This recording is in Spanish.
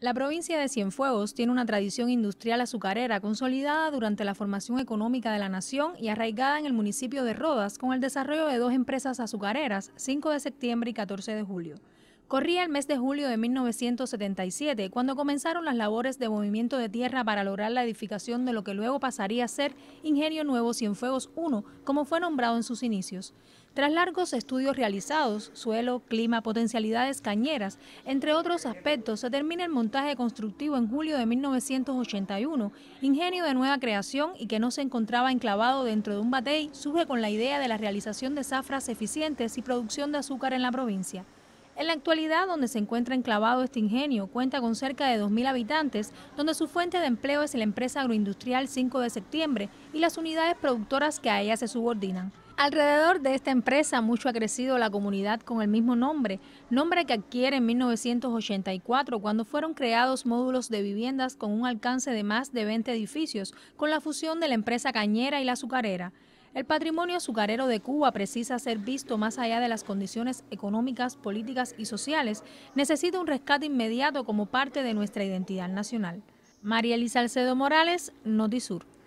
La provincia de Cienfuegos tiene una tradición industrial azucarera consolidada durante la formación económica de la nación y arraigada en el municipio de Rodas con el desarrollo de dos empresas azucareras, 5 de septiembre y 14 de julio. Corría el mes de julio de 1977 cuando comenzaron las labores de movimiento de tierra para lograr la edificación de lo que luego pasaría a ser Ingenio Nuevo Cienfuegos I, como fue nombrado en sus inicios. Tras largos estudios realizados, suelo, clima, potencialidades cañeras, entre otros aspectos, se termina el montaje constructivo en julio de 1981, ingenio de nueva creación y que no se encontraba enclavado dentro de un batey, surge con la idea de la realización de zafras eficientes y producción de azúcar en la provincia. En la actualidad, donde se encuentra enclavado este ingenio, cuenta con cerca de 2.000 habitantes, donde su fuente de empleo es la empresa agroindustrial 5 de septiembre y las unidades productoras que a ella se subordinan. Alrededor de esta empresa mucho ha crecido la comunidad con el mismo nombre, nombre que adquiere en 1984 cuando fueron creados módulos de viviendas con un alcance de más de 20 edificios con la fusión de la empresa cañera y la azucarera. El patrimonio azucarero de Cuba precisa ser visto más allá de las condiciones económicas, políticas y sociales. Necesita un rescate inmediato como parte de nuestra identidad nacional. María Elisa Alcedo Morales, Notisur.